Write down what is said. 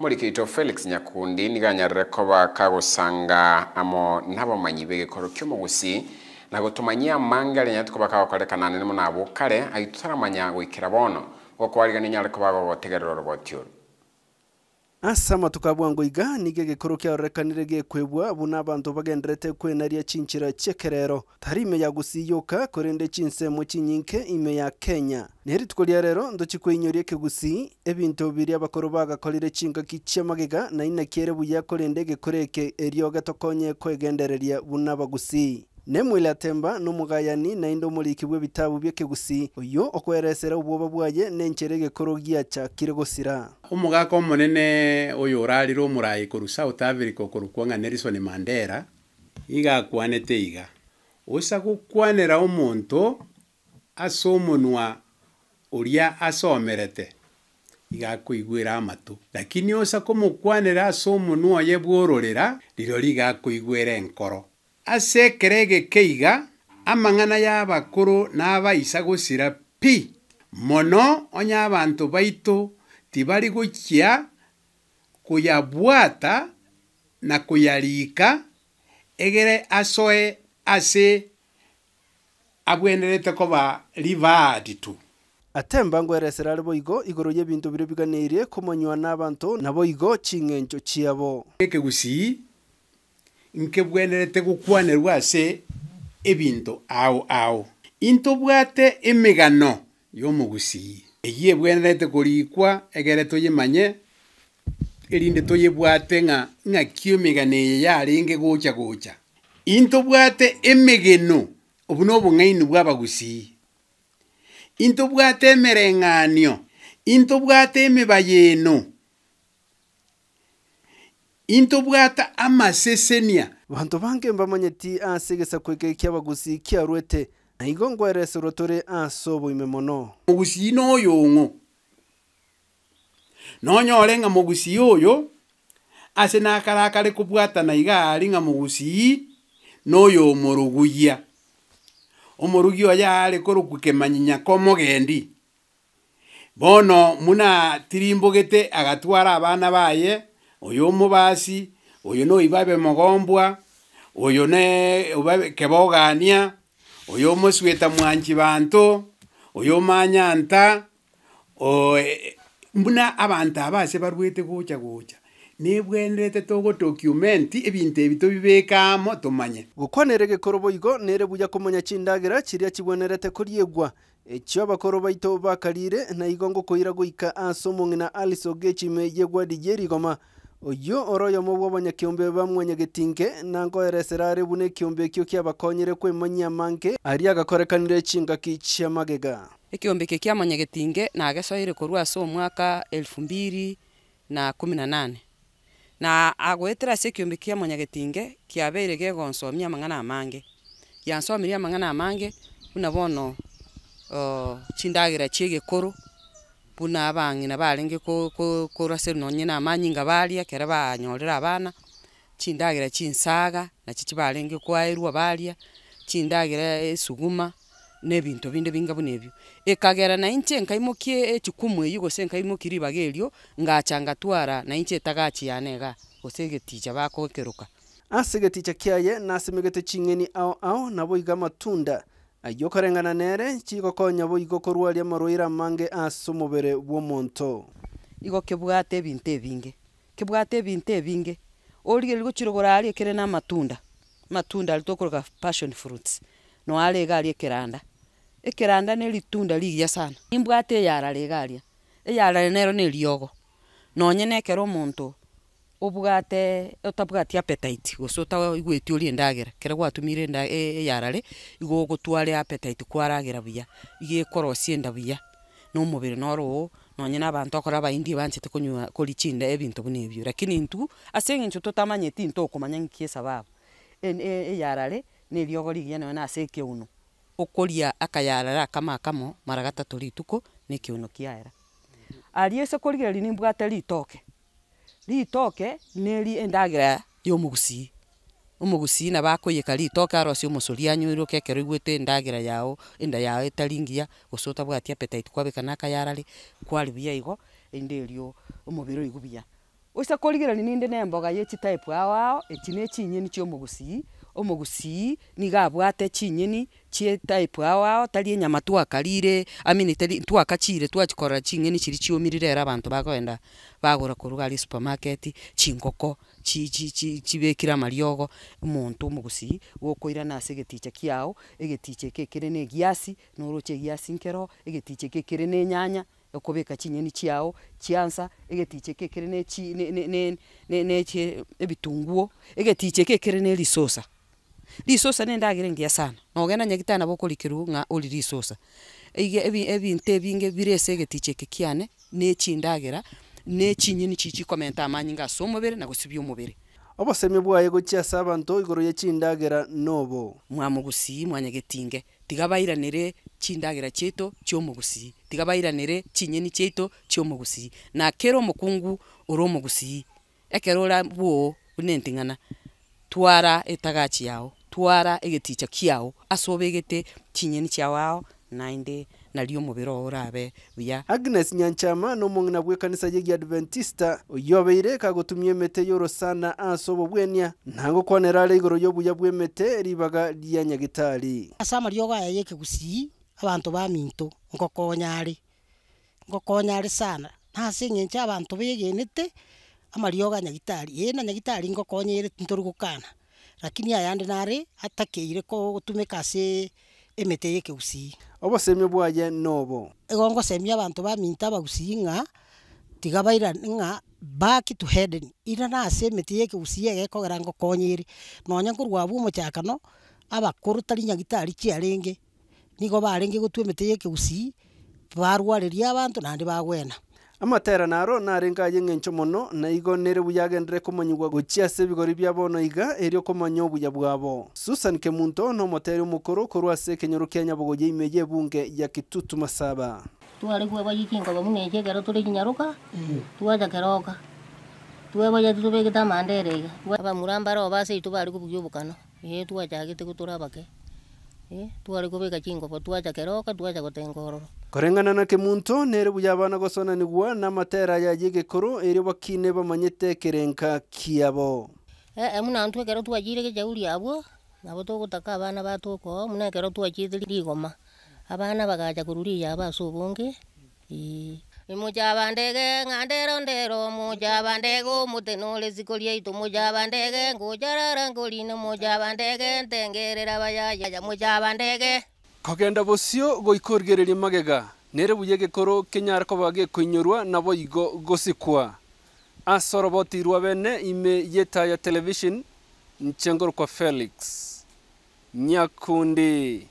murikiitwo felix nyakundi niganyarire koba sanga amo nabamanyi b'egikoro kĩa omogusi na gũtũmanyia manga rĩnya tũkoba kagokorekanane nĩmo nabũkare agĩtũtaramanya gwĩkĩra bono gũkwarigania nyarĩ koba gogotegerera rũgoti ũru asa amatukabwa ngo iganige egekoro kiarorekanire gekwebwa buna abanto bagenderete kwenaria chinchira chiekerero tarime ya gusiyoka korende chinsemo chinyinke ime ya kenya neri tukolia rero ndochikwenyoria kegusi ebinto biri abakoro bagakorire chingaki chiamagega na ina inakiere buya korende egekoreke erioga tokonye kwegendereria buna abagusi nemwile atemba n'omugayani nainde omorikiwe ebitabu by'ekegusii oyo okweresera obwoba bwaye n'enchere egekoro kire gosira omogaka omonene oyo orarire omorai korwa south africa okorukwa ng'a nelson mandela iga akwanete iga osa gokwanera omonto ase omonwa oria asomerete iga akoigwera amatu lakini osa komokwanera ase omonwa oye bwororera riro riga akoigwera enkoro ase asekerege keiga amang'ana ya abakoro na abaisa gosira pi mono onya abantu baito tibari gũikia kũyabwata na koyarika egere asoe ase abwenerete koba rivadi tu atemba ngweresera ari boigo igoro ebinto biria biganeirie komonywa na abanto nabo igo ching'encho chiabo ekegusii nkebwenerete gokwanerwa ase ebinto ao ao into bwate emegano y'omogusii eyi ebwenerete korikwa egere toyemanye erinde toyebwate ng'a ng'a emegano eye yarenge gocha gocha into bwate emegeno obu na obong'aini bwa abagusii into bwate emereng'anio into bwate emibaye eno into bwata amasesenia bantu bange mbamanye ti ansigisa kwege kyabagusi kyarwete aigo ngwerese rotore ansobo imemono mugusi ino yongo nonyore ng'a mogusi oyo ase nakarakare kobwatana iga ari ng'a mogusi noyo omoruguya omorugi oyo are korukukemanyinya komogendi bono muna tirimbogete agatwara abana baye oyo mubasi oyo noibabe mogombwa oyo ne kebogania oyo moswita mwanji banto oyo manyanta o e, mbuna abantu abase barwete gocha gocha nebwenerete togodocumenti ebinto ebi tobibekamo tomanye gokwanere gekorobo igo nere buya komonya chindagera chiria chibwenerete koriegwa ekyo abakoro baito bakalire naigo ngokoira goika ase omong'ina alice ogechime yegwadi yerigoma oyo oroyomo bwa kiumbe bamwe nyegetinge nango eresera ribune kiumbe kio kiabakonyire kwimanyia mange aria agakorekanire chingaki chia magega ekiumbe kio kiamanya getinge nagecoire korwa ase so mwaka mbiri na 18 na nane na agwetera ase ekiumbe kiamanya getinge kiabeire gegonsomia amang'ana amange yansomirie amang'ana amange buna bono uh, chindagera chege egekoro buna abang'ina barenge korasa nonye na amanyi nga baria ekero banyorera abana chindagera chinsaga nachi chibarenge kwaerwa baria chindagera esuguma nebinto binde binga bunebyo ekagera ekagera inche nkaimukie echikumu eywo gose nkaimoki bagelio erio ngacha ngatwara nainche etagachi yanega osege gose egeticha keruka ase egeticha kiaye nasemegete ching'eni ao ao naboiga iga amatunda yokoreng'ana nere chigokonya boigo korwaria maroira mange ase omobere bwa omonto igo kebwate ebinto ebinge kebwate ebinto ebinge origereri gochira goraria ekere na amatunda amatunda aria tokoroga passion fruits noare igaria ekeranda ekeranda ne ritunda rigiya sana imbwate eyara rigaria eyara nero ne riogo nonye nekera omonto ubugate otabwati appetite gucu utaigwiti urie ndagera kira gwatumire nda e, e, yarare igugutware appetite kwaragira buya igikorwo cienda buya no mubiri noruu nonye na bantu okora baindie banchete kunywa kurichinda ebinto buna ebio lakini ntu ase eng'encho totamanyeti into okomanya ng'iki esababu eyarare e, na eriogori igiya nonya na ase ekeunu okoria akayarare akama akamo mara gatato rituko na ekeunu kiaera aria ase korigereria nimbwate ritoke ritoke neri endagira yomugusi omugusi na bakwiyika ritoke arosi omusori anywiruke kero igwete endagira yao enda yao etaringia gose otabwati appetite kwabeka kwali kwaribia igo ende erio omobere buya ucakårigä rani nä ndä ne mboga yä ci wao ä nä ci nyeni cio må gå cii å må gå cii nigabwate ci nyeni ciä wao tariä nyama twakarire amini twakacire twacikorora ci ng'eni ciri ciåmirire era bantu bakoenda bagå ra kå rugari cingoko cibä kä ra mariogo må ntå må gå cii gå kå ira nacä gä ticä kiao ä gä ticä kä kä rä nä giaci nå rå cie giaci nkero ä gä ticä kä kä rä nä nyanya okobeka chinyeni chiao chiansa egetiche kekere nechi ebitunguo egetiche kekere ne risosa risosa nendagere engiya sana nogenda nyagitana bokorikerwu ng'a ori risosa ebi ebinto ebinge bire ase egetiche eke kiane na echindagera na echinyeni chiri chikomenta amanyinga nga ase omobere na gosibia omobere obosemi bwaye gochi ase abanto igoro ya chindagera nobo mwamogusi mwanyegetinge tiga bairanere chindagera cheto chiomugusi tigabairanire chinyeni cheto chiomugusi na kero mukungu mu ekero ora buo unenting'ana twara etagachi yao twara egeticha kiao asobegete chinyeni chiao ao nainde nario omobere oo orabe buya agnes nyanchama nomong'ina bwa ekanisa yegi adventista oyobeire ekagotumia emete yorosana ase obobwenia nago kwanera are igoro yo buya bwa emete eribaga ria nyagetari asama riogo yeke gusii abanto baminto nkokonya are nkokonya are sana nase eng'encho abanto begenete amariogo anyagitari ena nyagitari nkokonyereti ntorigokana lakini aya ayande nare atakeire gotumeka ase emete ya ekegusii obosemio bwaye nobo igo ngosemia abanto baminto abagusii ng'a tiga baira ng'a back to heden ira nase emete ya ekegusii egekogera nkokonyere nonya nkorwa abwo omochakano abakoro tari nyagitari chiarenge nigo barenge gotwa emete ya ekegusii barwariria abanto naende bagwena amatera naro narenga aye eng'encho mono na igo nere buya agendere komanyiwa gochia ase ebigori biabono iga eri okomanya obuya bwabo susan kemunto na omoteri omokoro korwa ase ekenyoro kia nyabogo ya ime ya ebunge ya kitutu masaba twaregwa bayikinkoba buna eke ekero tore kinyaruka mm. twacha keroka twebonyete tubegete amandere iga abamura mbaro ase itu bari kobugia obokano iye twachagete gotora abake Eh, twari kubika chingobo twacha keroka twacha gotengororo koreng'ana na kimunto nere buya abana gosonaniwa na amatera yaye egekoro ere bakine bamanyete ekerenka kiabo eh, eh, muna antwe ekero twachire gechauri abwo nabo togotaka abana batokoo muna ekero twachire rigoma abana bagacha koruriya ya ase obonge eh mujaba ndege ng'andero ndero mujava ndege umutenole ziko lyaitu mujaba ndege ngujarara ngolini mujava ndege ntengerera bayayaya mujaba ndege kogenda bocio goikorigereria magega nere buye gekoro kenyara koba gekoinyorwa nabo igo gosikwa asorobotirwa bene ime yeta ya television nchengorwa felix nyakundi